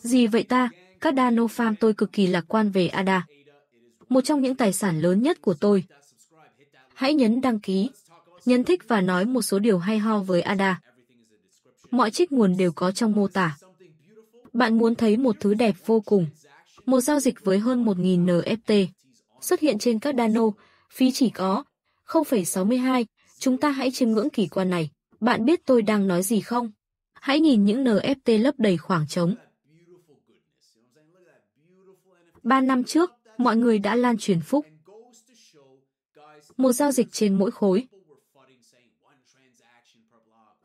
Gì vậy ta? Các Dano Farm tôi cực kỳ lạc quan về ADA. Một trong những tài sản lớn nhất của tôi. Hãy nhấn đăng ký, nhấn thích và nói một số điều hay ho với ADA. Mọi trích nguồn đều có trong mô tả. Bạn muốn thấy một thứ đẹp vô cùng. Một giao dịch với hơn 1.000 NFT xuất hiện trên các Dano, phí chỉ có 0,62. Chúng ta hãy chiêm ngưỡng kỳ quan này. Bạn biết tôi đang nói gì không? Hãy nhìn những NFT lấp đầy khoảng trống. 3 năm trước, mọi người đã lan truyền phúc. Một giao dịch trên mỗi khối.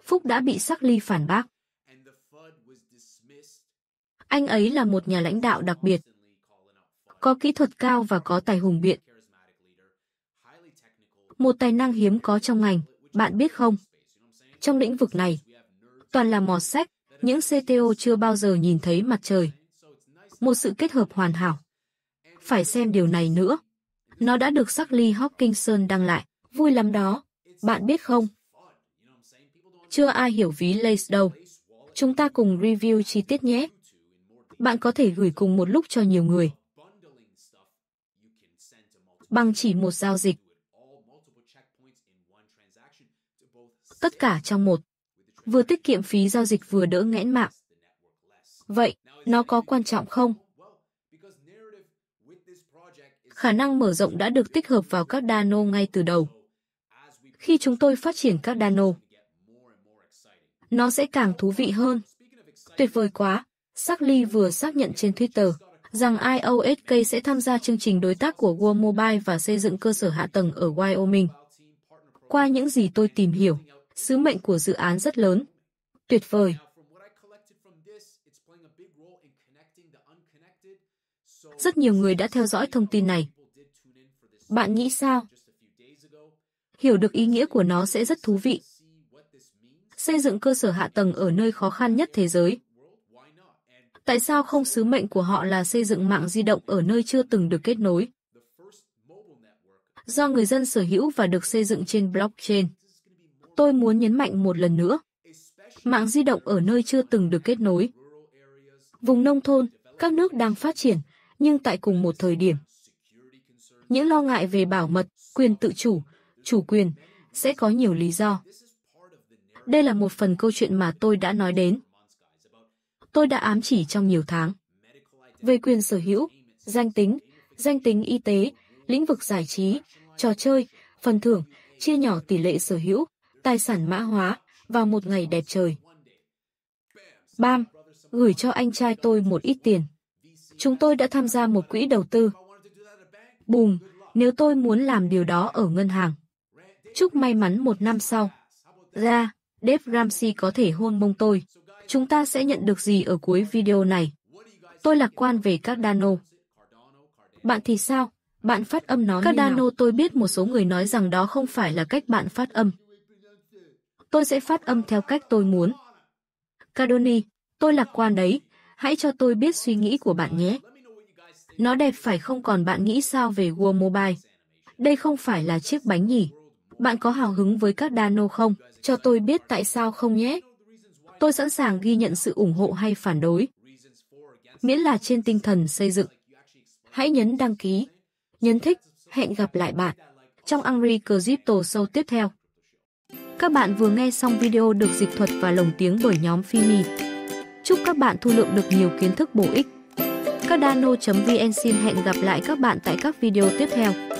Phúc đã bị sắc ly phản bác. Anh ấy là một nhà lãnh đạo đặc biệt, có kỹ thuật cao và có tài hùng biện. Một tài năng hiếm có trong ngành, bạn biết không? Trong lĩnh vực này, toàn là mò sách, những CTO chưa bao giờ nhìn thấy mặt trời. Một sự kết hợp hoàn hảo phải xem điều này nữa. Nó đã được Sally Hawkinson đăng lại, vui lắm đó. Bạn biết không? Chưa ai hiểu ví lace đâu. Chúng ta cùng review chi tiết nhé. Bạn có thể gửi cùng một lúc cho nhiều người. Bằng chỉ một giao dịch. Tất cả trong một. Vừa tiết kiệm phí giao dịch vừa đỡ nghẽn mạng. Vậy, nó có quan trọng không? Khả năng mở rộng đã được tích hợp vào các Dano ngay từ đầu. Khi chúng tôi phát triển các Dano, nó sẽ càng thú vị hơn. Tuyệt vời quá, Sarkly vừa xác nhận trên Twitter rằng IOSK sẽ tham gia chương trình đối tác của World Mobile và xây dựng cơ sở hạ tầng ở Wyoming. Qua những gì tôi tìm hiểu, sứ mệnh của dự án rất lớn. Tuyệt vời! Rất nhiều người đã theo dõi thông tin này. Bạn nghĩ sao? Hiểu được ý nghĩa của nó sẽ rất thú vị. Xây dựng cơ sở hạ tầng ở nơi khó khăn nhất thế giới. Tại sao không sứ mệnh của họ là xây dựng mạng di động ở nơi chưa từng được kết nối? Do người dân sở hữu và được xây dựng trên blockchain. Tôi muốn nhấn mạnh một lần nữa. Mạng di động ở nơi chưa từng được kết nối. Vùng nông thôn, các nước đang phát triển, nhưng tại cùng một thời điểm. Những lo ngại về bảo mật, quyền tự chủ, chủ quyền sẽ có nhiều lý do. Đây là một phần câu chuyện mà tôi đã nói đến. Tôi đã ám chỉ trong nhiều tháng. Về quyền sở hữu, danh tính, danh tính y tế, lĩnh vực giải trí, trò chơi, phần thưởng, chia nhỏ tỷ lệ sở hữu, tài sản mã hóa vào một ngày đẹp trời. Bam, gửi cho anh trai tôi một ít tiền chúng tôi đã tham gia một quỹ đầu tư. Bùm, nếu tôi muốn làm điều đó ở ngân hàng. Chúc may mắn một năm sau. Ra, Dave Ramsey có thể hôn mông tôi. Chúng ta sẽ nhận được gì ở cuối video này? Tôi lạc quan về Cardano. Bạn thì sao? Bạn phát âm nó Cardano như nào? tôi biết một số người nói rằng đó không phải là cách bạn phát âm. Tôi sẽ phát âm theo cách tôi muốn. Cardoni, tôi lạc quan đấy, Hãy cho tôi biết suy nghĩ của bạn nhé. Nó đẹp phải không còn bạn nghĩ sao về World Mobile? Đây không phải là chiếc bánh nhỉ? Bạn có hào hứng với các Dano không? Cho tôi biết tại sao không nhé. Tôi sẵn sàng ghi nhận sự ủng hộ hay phản đối. Miễn là trên tinh thần xây dựng. Hãy nhấn đăng ký, nhấn thích, hẹn gặp lại bạn trong Angry Crypto Show tiếp theo. Các bạn vừa nghe xong video được dịch thuật và lồng tiếng bởi nhóm Fimi. Chúc các bạn thu lượm được nhiều kiến thức bổ ích. Cardano.vn xin hẹn gặp lại các bạn tại các video tiếp theo.